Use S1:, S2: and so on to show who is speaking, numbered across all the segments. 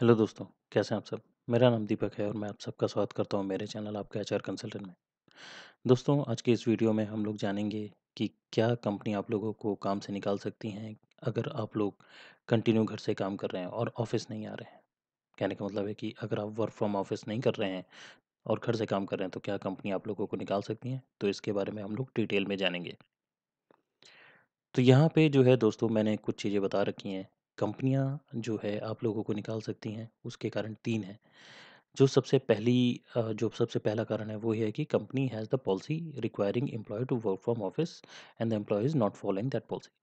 S1: hello दोस्तों कैसे हैं आप सब मेरा नाम दीपक है और मैं आप सबका स्वागत करता हूं मेरे चैनल आपके एच कंसल्टेंट में दोस्तों आज के इस वीडियो में हम लोग जानेंगे कि क्या कंपनी आप लोगों को काम से निकाल सकती हैं अगर आप लोग कंटिन्यू घर से काम कर रहे हैं और ऑफिस नहीं आ रहे हैं कहने का मतलब है कि अगर आप वर्क फ्रॉम ऑफिस नहीं कर रहे हैं और घर से काम कर रहे हैं तो क्या कंपनी आप लोगों को निकाल सकती हैं तो इसके बारे में हम लोग डिटेल में जानेंगे तो यहाँ पे जो है दोस्तों मैंने कुछ चीज़ें बता रखी हैं कंपनियाँ जो है आप लोगों को निकाल सकती हैं उसके कारण तीन हैं जो सबसे पहली जो सबसे पहला कारण है वो ये है कि company has the policy requiring employ to work from office and the employ is not following that policy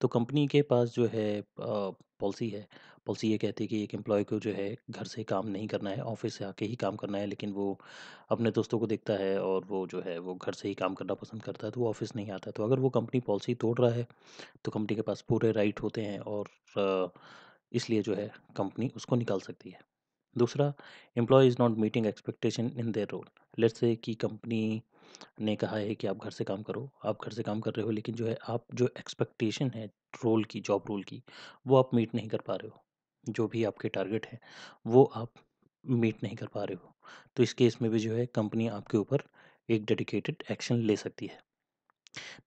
S1: तो कंपनी के पास जो है पॉलिसी है पॉलिसी ये कहती है कि एक एम्प्लॉय को जो है घर से काम नहीं करना है ऑफिस से आके ही काम करना है लेकिन वो अपने दोस्तों को देखता है और वो जो है वो घर से ही काम करना पसंद करता है तो वो ऑफिस नहीं आता तो अगर वो कंपनी पॉलिसी तोड़ रहा है तो कंपनी के पास पूरे राइट होते हैं और इसलिए जो है कंपनी उसको निकाल सकती है दूसरा employ is not meeting expectation in their role let's say कि कंपनी ने कहा है कि आप घर से काम करो आप घर से काम कर रहे हो लेकिन जो है आप जो एक्सपेक्टेशन है रोल की जॉब रोल की वो आप मीट नहीं कर पा रहे हो जो भी आपके टारगेट है वो आप मीट नहीं कर पा रहे हो तो इस केस में भी जो है कंपनी आपके ऊपर एक डेडिकेटेड एक्शन ले सकती है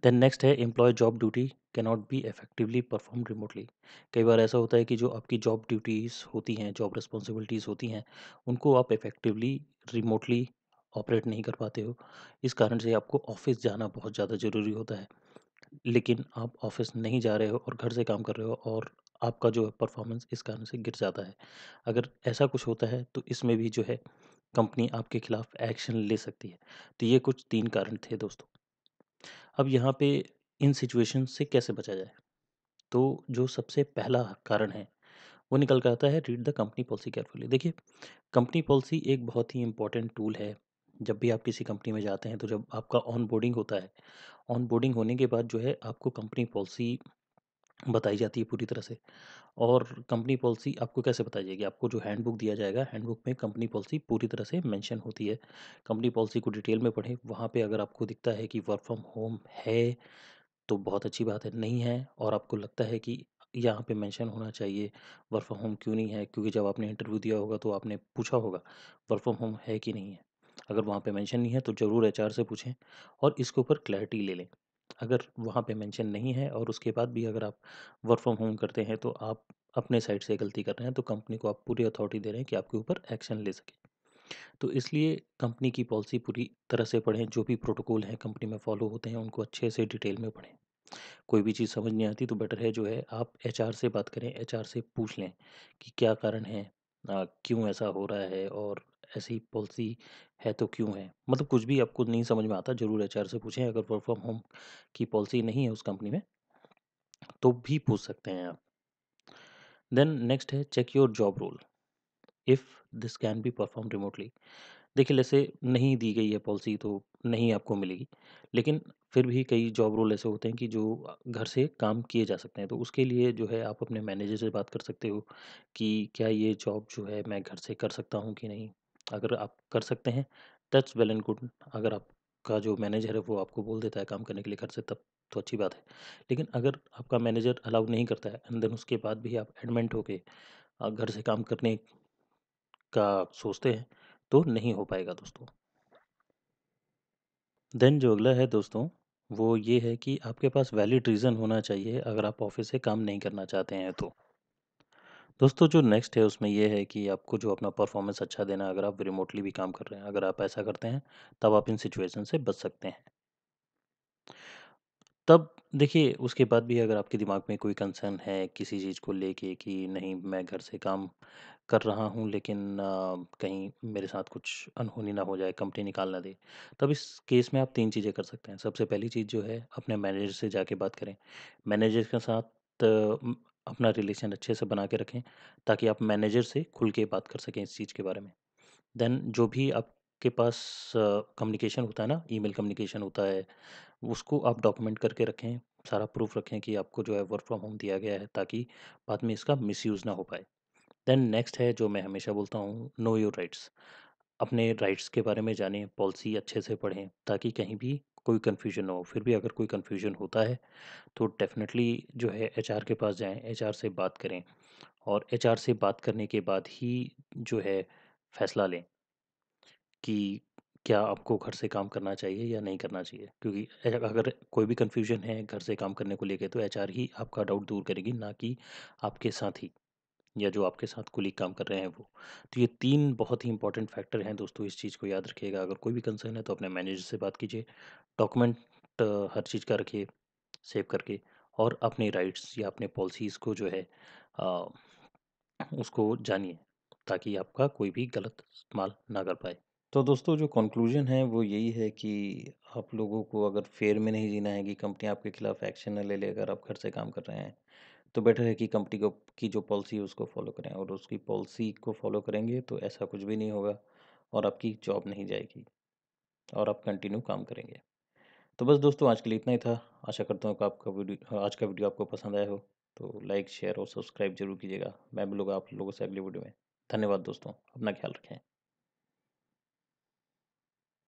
S1: देन नेक्स्ट है employ job duty not be effectively perform remotely कई बार ऐसा होता है कि जो आपकी जॉब ड्यूटीज़ होती हैं जॉब रिस्पॉन्सिबिलिटीज़ होती हैं उनको आप इफेक्टिवली रिमोटली ऑपरेट नहीं कर पाते हो इस कारण से आपको ऑफिस जाना बहुत ज़्यादा ज़रूरी होता है लेकिन आप ऑफिस नहीं जा रहे हो और घर से काम कर रहे हो और आपका जो है परफॉर्मेंस इस कारण से गिर जाता है अगर ऐसा कुछ होता है तो इसमें भी जो है कंपनी आपके खिलाफ एक्शन ले सकती है तो ये कुछ तीन कारण थे दोस्तों अब यहाँ पे इन सिचुएशन से कैसे बचा जाए तो जो सबसे पहला कारण है वो निकल कर आता है read the company policy carefully देखिए कंपनी पॉलिसी एक बहुत ही इंपॉर्टेंट टूल है जब भी आप किसी कंपनी में जाते हैं तो जब आपका ऑन बोर्डिंग होता है ऑन बोर्डिंग होने के बाद जो है आपको कंपनी पॉलिसी बताई जाती है पूरी तरह से और कंपनी पॉलिसी आपको कैसे बताई जाएगी आपको जो हैंडबुक दिया जाएगा हैंडबुक में कंपनी पॉलिसी पूरी तरह से मेंशन होती है कंपनी पॉलिसी को डिटेल में पढ़ें वहाँ पे अगर आपको दिखता है कि वर्क फ्रॉम होम है तो बहुत अच्छी बात है नहीं है और आपको लगता है कि यहाँ पे मेंशन होना चाहिए वर्क फ्रॉम होम क्यों नहीं है क्योंकि जब आपने इंटरव्यू दिया होगा तो आपने पूछा होगा वर्क फ्रॉम होम है कि नहीं है अगर वहाँ पे मेंशन नहीं है तो ज़रूर एच से पूछें और इसके ऊपर क्लैरिटी ले लें अगर वहाँ पे मेंशन नहीं है और उसके बाद भी अगर आप वर्क फ्रॉम होम करते हैं तो आप अपने साइड से गलती कर रहे हैं तो कंपनी को आप पूरी अथॉरिटी दे रहे हैं कि आपके ऊपर एक्शन ले सके तो इसलिए कंपनी की पॉलिसी पूरी तरह से पढ़ें जो भी प्रोटोकॉल हैं कंपनी में फॉलो होते हैं उनको अच्छे से डिटेल में पढ़ें कोई भी चीज़ समझ नहीं आती तो बेटर है जो है आप एच से बात करें एच से पूछ लें कि क्या कारण है क्यों ऐसा हो रहा है और ऐसी पॉलिसी है तो क्यों है मतलब कुछ भी आपको नहीं समझ में आता ज़रूर एच से पूछें अगर वर्क फ्रॉम होम की पॉलिसी नहीं है उस कंपनी में तो भी पूछ सकते हैं आप देन नेक्स्ट है check your job role if this can be perform remotely देखिए जैसे नहीं दी गई है पॉलिसी तो नहीं आपको मिलेगी लेकिन फिर भी कई जॉब रोल ऐसे होते हैं कि जो घर से काम किए जा सकते हैं तो उसके लिए जो है आप अपने मैनेजर से बात कर सकते हो कि क्या ये जॉब जो है मैं घर से कर सकता हूँ कि नहीं अगर आप कर सकते हैं दैट्स वेल एंड गुड अगर आपका जो मैनेजर है वो आपको बोल देता है काम करने के लिए घर से तब तो अच्छी बात है लेकिन अगर आपका मैनेजर अलाउ नहीं करता है एंड देन उसके बाद भी आप एडमेंट होके घर से काम करने का सोचते हैं तो नहीं हो पाएगा दोस्तों देन जो अगला है दोस्तों वो ये है कि आपके पास वैलिड रीज़न होना चाहिए अगर आप ऑफिस से काम नहीं करना चाहते हैं तो दोस्तों जो नेक्स्ट है उसमें यह है कि आपको जो अपना परफॉर्मेंस अच्छा देना है अगर आप रिमोटली भी काम कर रहे हैं अगर आप ऐसा करते हैं तब आप इन सिचुएशन से बच सकते हैं तब देखिए उसके बाद भी अगर आपके दिमाग में कोई कंसर्न है किसी चीज़ को लेके कि नहीं मैं घर से काम कर रहा हूँ लेकिन आ, कहीं मेरे साथ कुछ अनहोनी ना हो जाए कंपनी निकाल ना दे तब इस केस में आप तीन चीज़ें कर सकते हैं सबसे पहली चीज़ जो है अपने मैनेजर से जाके बात करें मैनेजर के साथ अपना रिलेशन अच्छे से बना के रखें ताकि आप मैनेजर से खुल के बात कर सकें इस चीज़ के बारे में देन जो भी आपके पास कम्युनिकेशन होता है ना ईमेल कम्युनिकेशन होता है उसको आप डॉक्यूमेंट करके रखें सारा प्रूफ रखें कि आपको जो है वर्क फ्रॉम होम दिया गया है ताकि बाद में इसका मिसयूज़ ना हो पाए देन नेक्स्ट है जो मैं हमेशा बोलता हूँ नो योर राइट्स अपने राइट्स के बारे में जानें पॉलिसी अच्छे से पढ़ें ताकि कहीं भी कोई कन्फ्यूजन ना हो फिर भी अगर कोई कन्फ्यूजन होता है तो डेफिनेटली जो है एच के पास जाएं एच से बात करें और एच से बात करने के बाद ही जो है फैसला लें कि क्या आपको घर से काम करना चाहिए या नहीं करना चाहिए क्योंकि अगर कोई भी कन्फ्यूजन है घर से काम करने को लेकर तो एचआर ही आपका डाउट दूर करेगी ना कि आपके साथ ही या जो आपके साथ कुली काम कर रहे हैं वो तो ये तीन बहुत ही इंपॉर्टेंट फैक्टर हैं दोस्तों इस चीज़ को याद रखिएगा अगर कोई भी कंसर्न है तो अपने मैनेजर से बात कीजिए डॉक्यूमेंट हर चीज़ का रखिए सेव करके और अपने राइट्स या अपने पॉलिसीज़ को जो है आ, उसको जानिए ताकि आपका कोई भी गलत इस्तेमाल ना कर पाए तो दोस्तों जो कंक्लूजन है वो यही है कि आप लोगों को अगर फेयर में नहीं जीना है कि कंपनी आपके खिलाफ एक्शन न ले ले अगर आप घर से काम कर रहे हैं तो बेटर है कि कंपनी को की जो पॉलिसी है उसको फॉलो करें और उसकी पॉलिसी को फॉलो करेंगे तो ऐसा कुछ भी नहीं होगा और आपकी जॉब नहीं जाएगी और आप कंटिन्यू काम करेंगे तो बस दोस्तों आज के लिए इतना ही था आशा करता हूँ कि आपका वीडियो आज का वीडियो आपको पसंद आया हो तो लाइक शेयर और सब्सक्राइब जरूर कीजिएगा मैं मिलूंगा आप लोगों से अगली वीडियो में धन्यवाद दोस्तों अपना ख्याल रखें